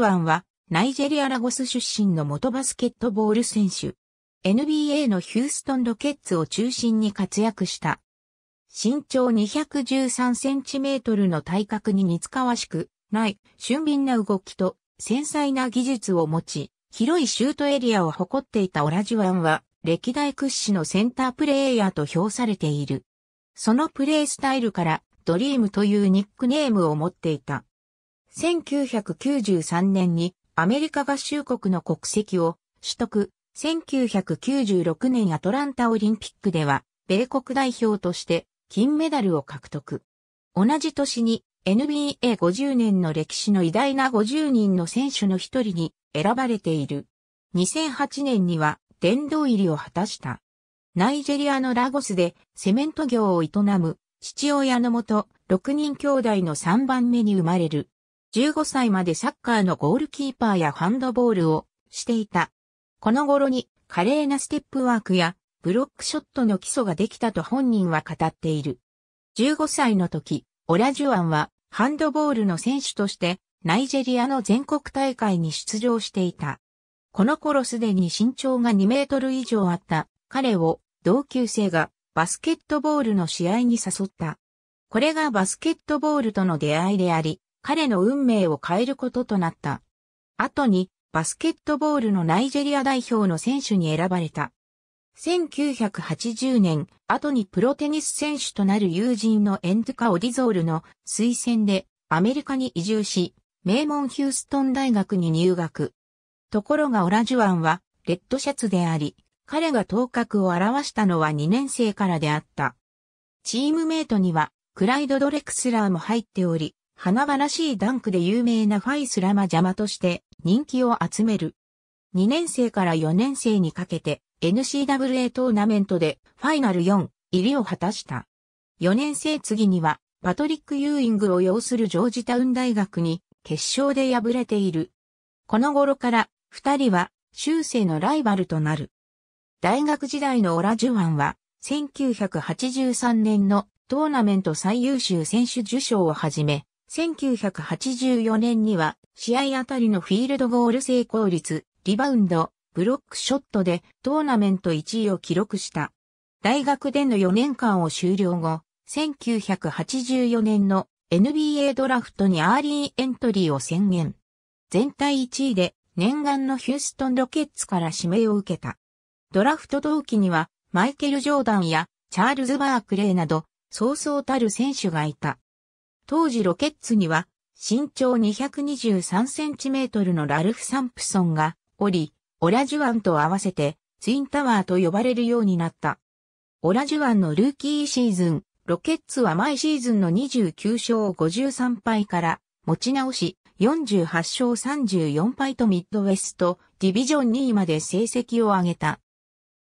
ワンは、ナイジェリアラゴス出身の元バスケットボール選手。NBA のヒューストンロケッツを中心に活躍した。身長213センチメートルの体格に似つかわしくない、俊敏な動きと繊細な技術を持ち、広いシュートエリアを誇っていたオラジワンは、歴代屈指のセンタープレイヤーと評されている。そのプレイスタイルから、ドリームというニックネームを持っていた。1993年にアメリカ合衆国の国籍を取得。1996年アトランタオリンピックでは、米国代表として金メダルを獲得。同じ年に NBA50 年の歴史の偉大な50人の選手の一人に選ばれている。2008年には殿堂入りを果たした。ナイジェリアのラゴスでセメント業を営む父親のもと6人兄弟の3番目に生まれる。15歳までサッカーのゴールキーパーやハンドボールをしていた。この頃に華麗なステップワークやブロックショットの基礎ができたと本人は語っている。15歳の時、オラジュアンはハンドボールの選手としてナイジェリアの全国大会に出場していた。この頃すでに身長が2メートル以上あった彼を同級生がバスケットボールの試合に誘った。これがバスケットボールとの出会いであり、彼の運命を変えることとなった。後に、バスケットボールのナイジェリア代表の選手に選ばれた。1980年、後にプロテニス選手となる友人のエントゥカ・オディゾールの推薦でアメリカに移住し、名門ヒューストン大学に入学。ところがオラジュアンはレッドシャツであり、彼が頭角を表したのは2年生からであった。チームメイトにはクライド・ドレクスラーも入っており、華々しいダンクで有名なファイスラマ邪魔として人気を集める。2年生から4年生にかけて n c w a トーナメントでファイナル4入りを果たした。4年生次にはパトリック・ユーイングを擁するジョージタウン大学に決勝で敗れている。この頃から2人は修正のライバルとなる。大学時代のオラ・ジュワンは1983年のトーナメント最優秀選手受賞をはじめ1984年には試合あたりのフィールドゴール成功率、リバウンド、ブロックショットでトーナメント1位を記録した。大学での4年間を終了後、1984年の NBA ドラフトにアーリーエントリーを宣言。全体1位で念願のヒューストンロケッツから指名を受けた。ドラフト同期にはマイケル・ジョーダンやチャールズ・バークレーなど、そうそうたる選手がいた。当時ロケッツには身長223センチメートルのラルフ・サンプソンがおり、オラジュアンと合わせてツインタワーと呼ばれるようになった。オラジュアンのルーキーシーズン、ロケッツは毎シーズンの29勝53敗から持ち直し、48勝34敗とミッドウェストディビジョン2位まで成績を上げた。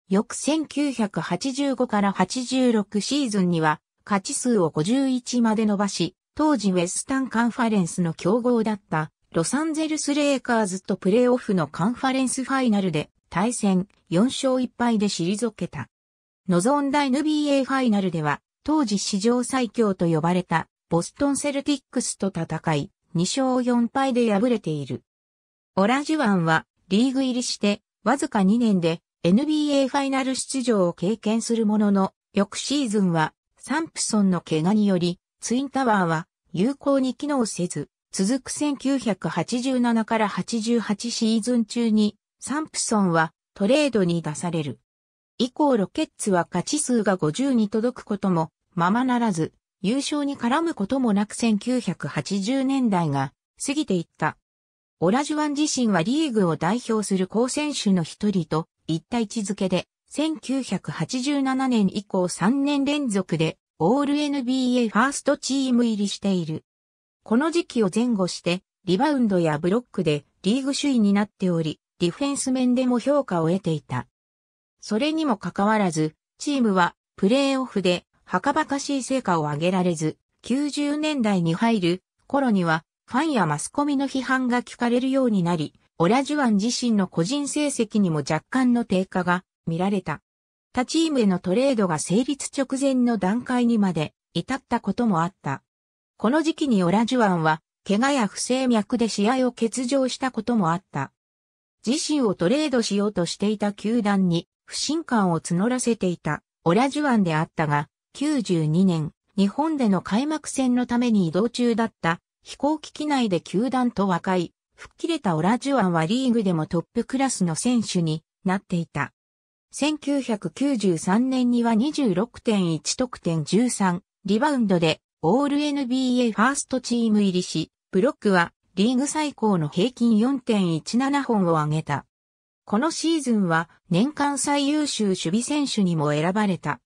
翌1985から86シーズンには勝ち数を51まで伸ばし、当時ウェスタンカンファレンスの競合だったロサンゼルスレイカーズとプレーオフのカンファレンスファイナルで対戦4勝1敗で退けた。望んだ NBA ファイナルでは当時史上最強と呼ばれたボストンセルティックスと戦い2勝4敗で敗れている。オラジュンはリーグ入りしてわずか2年で NBA ファイナル出場を経験するものの翌シーズンはサンプソンの怪我によりツインタワーは有効に機能せず、続く1987から88シーズン中に、サンプソンはトレードに出される。以降ロケッツは勝ち数が50に届くこともままならず、優勝に絡むこともなく1980年代が過ぎていった。オラジュワン自身はリーグを代表する好選手の一人と一位置付けで、1987年以降3年連続でオール NBA ファーストチーム入りしている。この時期を前後して、リバウンドやブロックでリーグ首位になっており、ディフェンス面でも評価を得ていた。それにもかかわらず、チームはプレーオフではかばかしい成果を上げられず、90年代に入る頃にはファンやマスコミの批判が聞かれるようになり、オラジュアン自身の個人成績にも若干の低下が見られた。他チームへのトレードが成立直前の段階にまで至ったこともあった。この時期にオラジュアンは、怪我や不整脈で試合を欠場したこともあった。自身をトレードしようとしていた球団に不信感を募らせていたオラジュアンであったが、92年、日本での開幕戦のために移動中だった飛行機機内で球団と和解、吹っ切れたオラジュアンはリーグでもトップクラスの選手になっていた。1993年には26.1得点13リバウンドでオール NBA ファーストチーム入りし、ブロックはリーグ最高の平均4.17本を挙げた。このシーズンは年間最優秀守備選手にも選ばれた。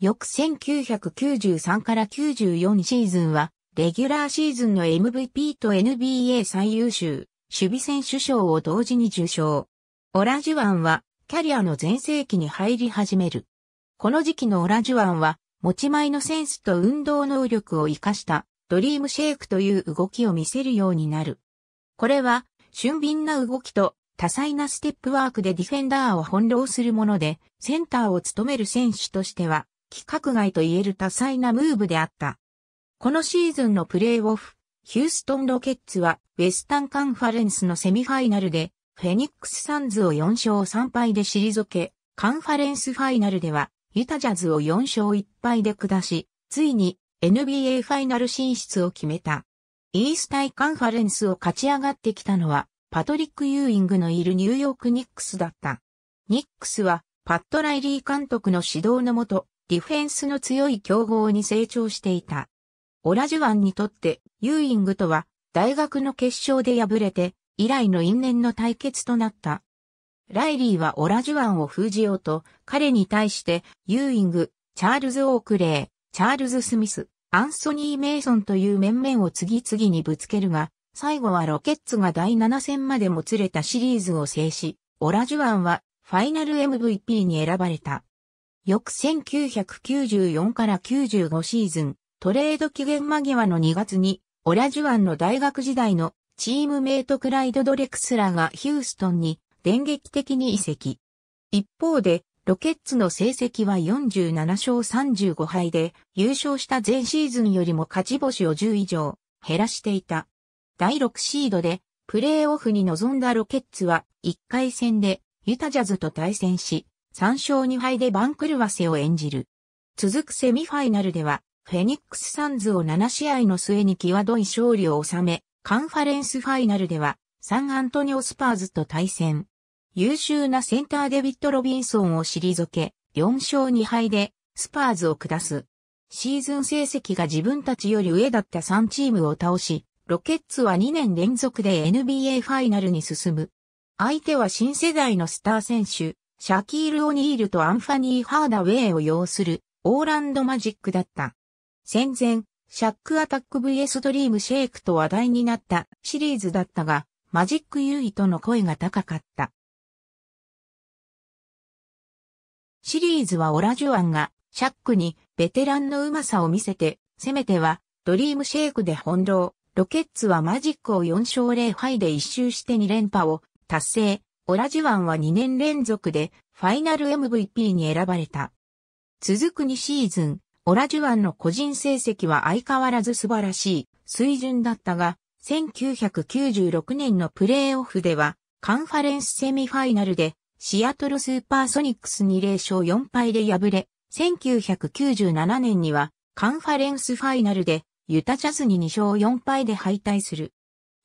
翌1993から94シーズンは、レギュラーシーズンの MVP と NBA 最優秀守備選手賞を同時に受賞。オラジュワンはキャリアの全盛期に入り始める。この時期のオラジュアンは、持ち前のセンスと運動能力を活かしたドリームシェイクという動きを見せるようになる。これは、俊敏な動きと多彩なステップワークでディフェンダーを翻弄するもので、センターを務める選手としては、規格外と言える多彩なムーブであった。このシーズンのプレイオフ、ヒューストンロケッツは、ウェスタンカンファレンスのセミファイナルで、フェニックスサンズを4勝3敗で退け、カンファレンスファイナルでは、ユタジャズを4勝1敗で下し、ついに NBA ファイナル進出を決めた。イースタイカンファレンスを勝ち上がってきたのは、パトリック・ユーイングのいるニューヨーク・ニックスだった。ニックスは、パッド・ライリー監督の指導のもと、ディフェンスの強い競合に成長していた。オラジュワンにとって、ユーイングとは、大学の決勝で敗れて、以来の因縁の対決となった。ライリーはオラジュアンを封じようと、彼に対して、ユーイング、チャールズ・オークレー、チャールズ・スミス、アンソニー・メイソンという面々を次々にぶつけるが、最後はロケッツが第7戦までもつれたシリーズを制し、オラジュアンはファイナル MVP に選ばれた。翌1994から95シーズン、トレード期限間際の2月に、オラジュアンの大学時代のチームメイトクライド・ドレクスラがヒューストンに電撃的に移籍。一方で、ロケッツの成績は47勝35敗で、優勝した前シーズンよりも勝ち星を10以上減らしていた。第6シードで、プレーオフに臨んだロケッツは、1回戦で、ユタジャズと対戦し、3勝2敗で番狂わせを演じる。続くセミファイナルでは、フェニックスサンズを7試合の末に際どい勝利を収め、カンファレンスファイナルでは、サンアントニオスパーズと対戦。優秀なセンターデビッド・ロビンソンを退け、4勝2敗で、スパーズを下す。シーズン成績が自分たちより上だった3チームを倒し、ロケッツは2年連続で NBA ファイナルに進む。相手は新世代のスター選手、シャキール・オニールとアンファニー・ハーダウェイを擁する、オーランドマジックだった。戦前、シャックアタック VS ドリームシェイクと話題になったシリーズだったが、マジック優位との声が高かった。シリーズはオラジュアンが、シャックにベテランのうまさを見せて、せめては、ドリームシェイクで翻弄、ロケッツはマジックを4勝0敗で1周して2連覇を達成、オラジュアンは2年連続でファイナル MVP に選ばれた。続く2シーズン、オラジュアンの個人成績は相変わらず素晴らしい水準だったが、1996年のプレーオフでは、カンファレンスセミファイナルで、シアトルスーパーソニックスに0勝4敗で敗れ、1997年には、カンファレンスファイナルで、ユタジャズに2勝4敗で敗退する。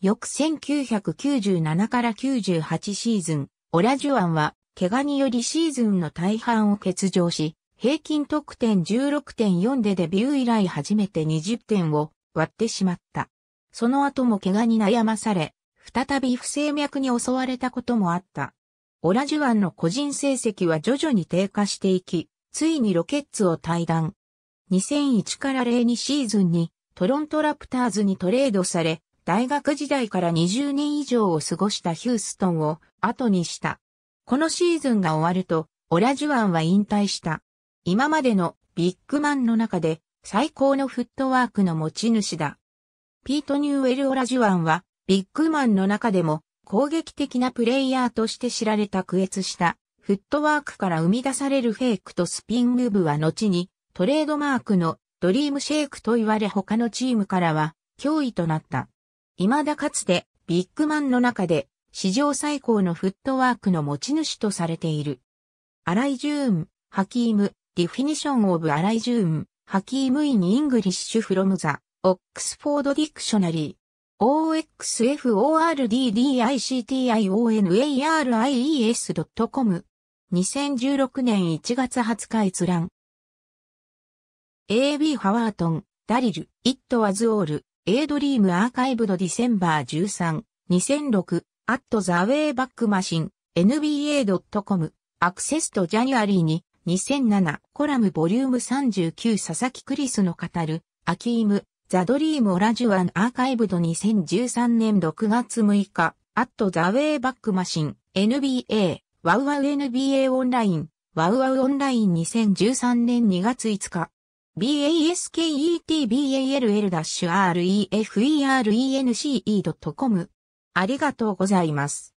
翌1997から98シーズン、オラジュアンは、怪我によりシーズンの大半を欠場し、平均得点16.4でデビュー以来初めて20点を割ってしまった。その後も怪我に悩まされ、再び不整脈に襲われたこともあった。オラジュアンの個人成績は徐々に低下していき、ついにロケッツを退団。2001から02シーズンにトロントラプターズにトレードされ、大学時代から20年以上を過ごしたヒューストンを後にした。このシーズンが終わると、オラジュアンは引退した。今までのビッグマンの中で最高のフットワークの持ち主だ。ピート・ニューエル・オラジュアンはビッグマンの中でも攻撃的なプレイヤーとして知られた区越したフットワークから生み出されるフェイクとスピンムーブは後にトレードマークのドリームシェイクと言われ他のチームからは脅威となった。未だかつてビッグマンの中で史上最高のフットワークの持ち主とされている。アライ・ジューン、ハキーム、Definition of a i アライジューン、ハキームイン・イ i グリッシュ・フロムザ・ o ックスフォード・ディクショナリー。o x f o r d i c t i o n a r i e s c o m 2016年1月20日閲覧。A.B. ハワートン、ダリル、It was all, A Dream Archived December 13、2006、at the Wayback Machine, nba.com、Access to January 2. 2007コラムボリューム39佐々木クリスの語る、アキーム、ザドリームオラジュアンアーカイブド2013年6月6日、アットザウェイバックマシン、NBA、ワウワウ NBA オンライン、ワウワウオンライン2013年2月5日、basketball-reference.com ありがとうございます。